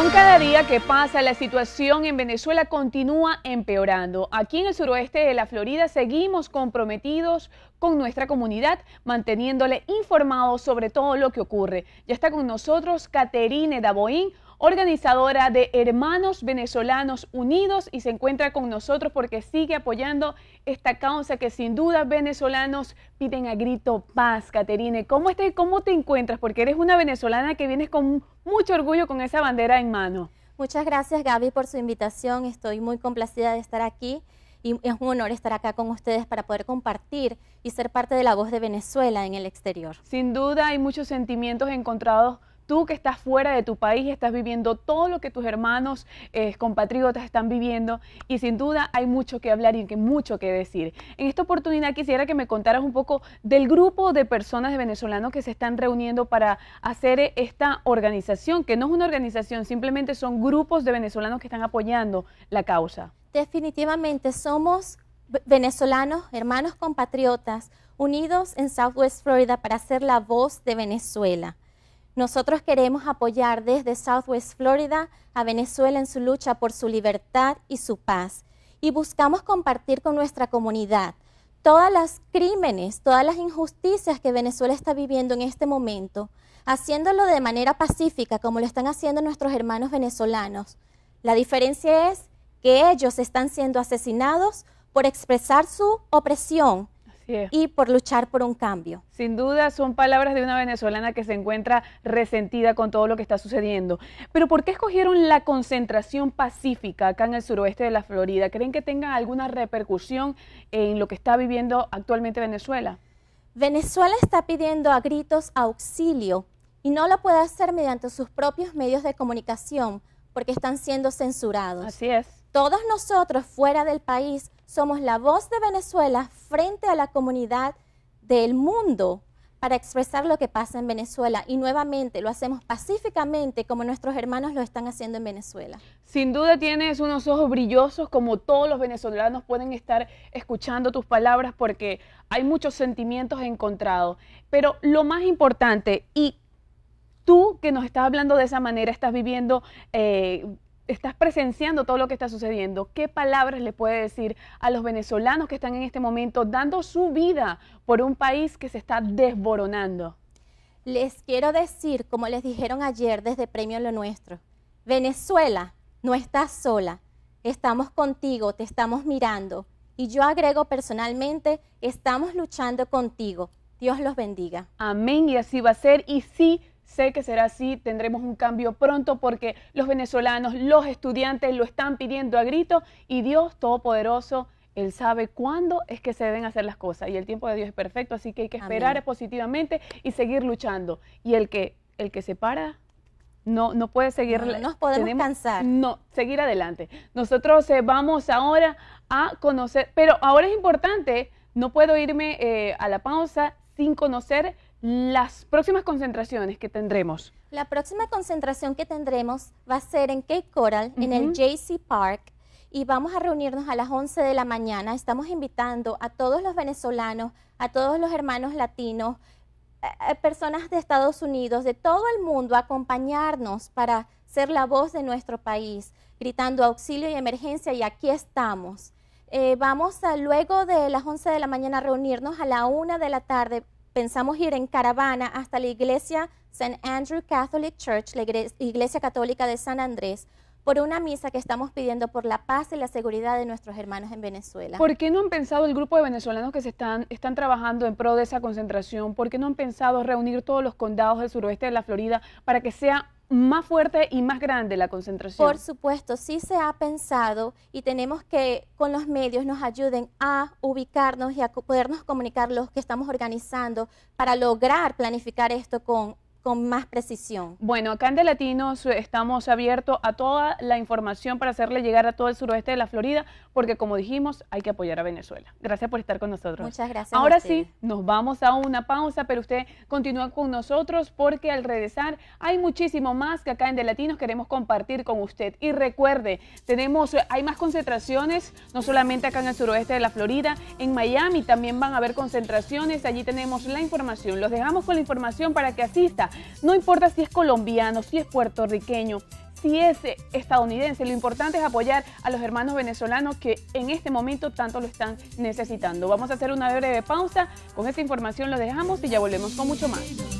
Con cada día que pasa, la situación en Venezuela continúa empeorando. Aquí en el suroeste de la Florida seguimos comprometidos con nuestra comunidad, manteniéndole informado sobre todo lo que ocurre. Ya está con nosotros Caterine Daboín, organizadora de Hermanos Venezolanos Unidos y se encuentra con nosotros porque sigue apoyando esta causa que sin duda venezolanos piden a grito paz. Caterine, ¿cómo, estás? ¿cómo te encuentras? Porque eres una venezolana que vienes con mucho orgullo con esa bandera en mano. Muchas gracias Gaby por su invitación, estoy muy complacida de estar aquí y es un honor estar acá con ustedes para poder compartir y ser parte de la voz de Venezuela en el exterior. Sin duda hay muchos sentimientos encontrados tú que estás fuera de tu país y estás viviendo todo lo que tus hermanos, eh, compatriotas están viviendo y sin duda hay mucho que hablar y mucho que decir. En esta oportunidad quisiera que me contaras un poco del grupo de personas de venezolanos que se están reuniendo para hacer esta organización, que no es una organización, simplemente son grupos de venezolanos que están apoyando la causa. Definitivamente somos venezolanos, hermanos compatriotas, unidos en Southwest Florida para ser la voz de Venezuela. Nosotros queremos apoyar desde Southwest Florida a Venezuela en su lucha por su libertad y su paz. Y buscamos compartir con nuestra comunidad todas las crímenes, todas las injusticias que Venezuela está viviendo en este momento, haciéndolo de manera pacífica como lo están haciendo nuestros hermanos venezolanos. La diferencia es que ellos están siendo asesinados por expresar su opresión y por luchar por un cambio. Sin duda son palabras de una venezolana que se encuentra resentida con todo lo que está sucediendo. Pero ¿por qué escogieron la concentración pacífica acá en el suroeste de la Florida? ¿Creen que tenga alguna repercusión en lo que está viviendo actualmente Venezuela? Venezuela está pidiendo a gritos auxilio y no lo puede hacer mediante sus propios medios de comunicación porque están siendo censurados. Así es. Todos nosotros fuera del país somos la voz de Venezuela frente a la comunidad del mundo para expresar lo que pasa en Venezuela y nuevamente lo hacemos pacíficamente como nuestros hermanos lo están haciendo en Venezuela. Sin duda tienes unos ojos brillosos como todos los venezolanos pueden estar escuchando tus palabras porque hay muchos sentimientos encontrados. Pero lo más importante y tú que nos estás hablando de esa manera, estás viviendo eh, estás presenciando todo lo que está sucediendo, ¿qué palabras le puede decir a los venezolanos que están en este momento dando su vida por un país que se está desboronando? Les quiero decir, como les dijeron ayer desde Premio Lo Nuestro, Venezuela, no está sola, estamos contigo, te estamos mirando. Y yo agrego personalmente, estamos luchando contigo. Dios los bendiga. Amén y así va a ser. Y sí, Sé que será así, tendremos un cambio pronto porque los venezolanos, los estudiantes lo están pidiendo a grito y Dios Todopoderoso, Él sabe cuándo es que se deben hacer las cosas y el tiempo de Dios es perfecto, así que hay que esperar positivamente y seguir luchando. Y el que, el que se para, no, no puede seguir. No nos podemos cansar. No, seguir adelante. Nosotros eh, vamos ahora a conocer, pero ahora es importante, no puedo irme eh, a la pausa sin conocer las próximas concentraciones que tendremos. La próxima concentración que tendremos va a ser en Cape Coral, en el JC Park, y vamos a reunirnos a las 11 de la mañana. Estamos invitando a todos los venezolanos, a todos los hermanos latinos, eh, eh, personas de Estados Unidos, de todo el mundo, a acompañarnos para ser la voz de nuestro país, gritando auxilio y emergencia y aquí estamos. Eh, vamos luego de las 11 de la mañana a reunirnos a la 1 de la tarde pensamos ir en caravana hasta la iglesia St. Andrew Catholic Church, la iglesia católica de San Andrés, por una misa que estamos pidiendo por la paz y la seguridad de nuestros hermanos en Venezuela. ¿Por qué no han pensado el grupo de venezolanos que se están, están trabajando en pro de esa concentración? ¿Por qué no han pensado reunir todos los condados del suroeste de la Florida para que sea más fuerte y más grande la concentración. Por supuesto, sí se ha pensado y tenemos que con los medios nos ayuden a ubicarnos y a podernos comunicar los que estamos organizando para lograr planificar esto con con más precisión? Bueno, acá en De Latinos estamos abiertos a toda la información para hacerle llegar a todo el suroeste de la Florida, porque como dijimos, hay que apoyar a Venezuela. Gracias por estar con nosotros. Muchas gracias. Ahora sí, nos vamos a una pausa, pero usted continúa con nosotros porque al regresar hay muchísimo más que acá en De Latinos queremos compartir con usted. Y recuerde, tenemos, hay más concentraciones, no solamente acá en el suroeste de la Florida, en Miami también van a haber concentraciones, allí tenemos la información. Los dejamos con la información para que asista no importa si es colombiano, si es puertorriqueño, si es eh, estadounidense, lo importante es apoyar a los hermanos venezolanos que en este momento tanto lo están necesitando. Vamos a hacer una breve pausa, con esta información lo dejamos y ya volvemos con mucho más.